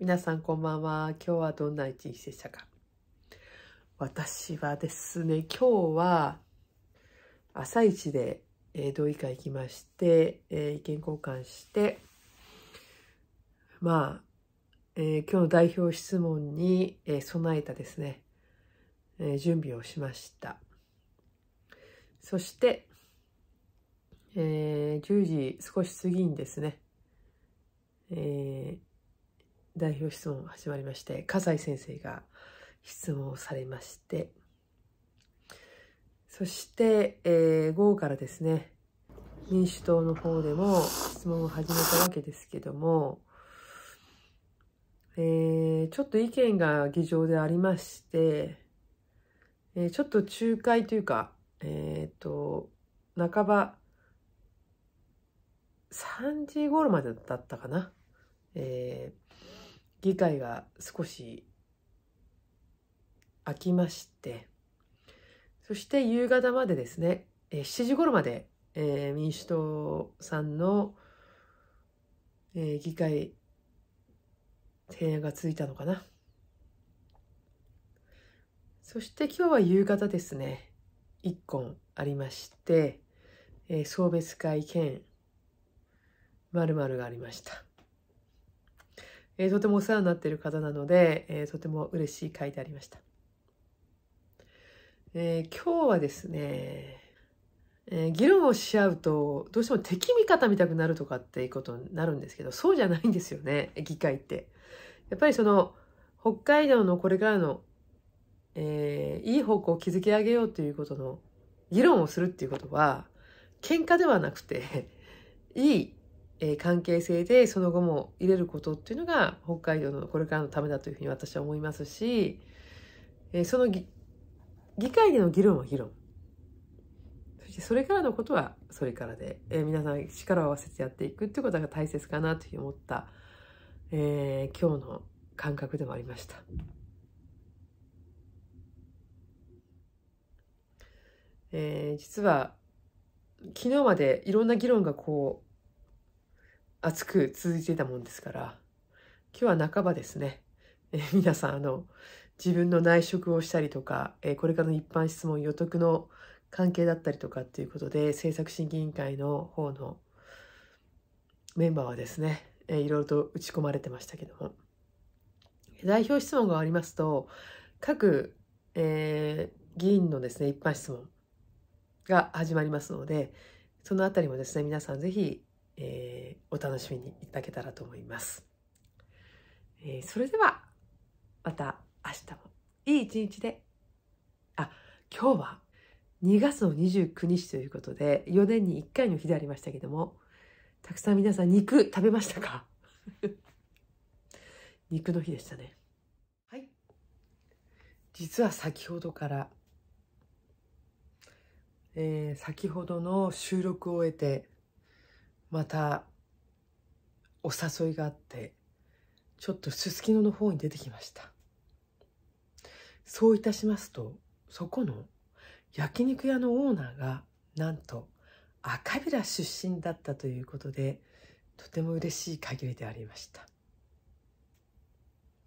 皆さんこんばんは。今日はどんな一日でしたか私はですね、今日は朝一で、え同意会行きまして、えー、意見交換して、まあ、えー、今日の代表質問に、えー、備えたですね、えー、準備をしました。そして、えー、10時少し過ぎにですね、えー、代表質問が始まりまして、笠井先生が質問をされまして、そして、えー、午後からですね、民主党の方でも質問を始めたわけですけども、えー、ちょっと意見が議場でありまして、えー、ちょっと仲介というか、えっ、と、半ば、3時頃までだったかな。えー、議会が少し開きまして、そして夕方までですね、7時頃まで、え民主党さんの、え議会提案がついたのかな。そして今日は夕方ですね、1本ありまして、え送別会兼〇〇がありました。えー、とてもお世話になっている方なので、えー、とても嬉しい回でありました。えー、今日はですね、え議論をし合うと、どうしても敵味方見たくなるとかっていうことになるんですけど、そうじゃないんですよね、議会って。やっぱりその、北海道のこれからの、えいい方向を築き上げようということの議論をするっていうことは、喧嘩ではなくて、いいえー、関係性でその後も入れることっていうのが北海道のこれからのためだというふうに私は思いますし、えー、その議会での議論は議論そしてそれからのことはそれからで、えー、皆さん力を合わせてやっていくっていうことが大切かなというふうに思った、えー、今日の感覚でもありました。えー、実は昨日までいろんな議論がこう暑く続いてたもんですから、今日は半ばですね。え皆さん、あの、自分の内職をしたりとか、えこれからの一般質問予得の関係だったりとかっていうことで、政策審議委員会の方のメンバーはですね、えいろいろと打ち込まれてましたけども。代表質問がありますと、各、えー、議員のですね、一般質問が始まりますので、そのあたりもですね、皆さんぜひえー、お楽しみにいただけたらと思います。えー、それでは、また明日もいい一日で、あ、今日は2月の29日ということで、4年に1回の日でありましたけども、たくさん皆さん肉食べましたか 肉の日でしたね。はい。実は先ほどから、えー、先ほどの収録を終えて、またお誘いがあってちょっとすすきのの方に出てきましたそういたしますとそこの焼肉屋のオーナーがなんと赤平出身だったということでとても嬉しい限りでありました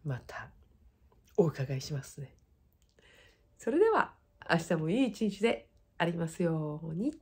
またお伺いしますねそれでは明日もいい一日でありますように。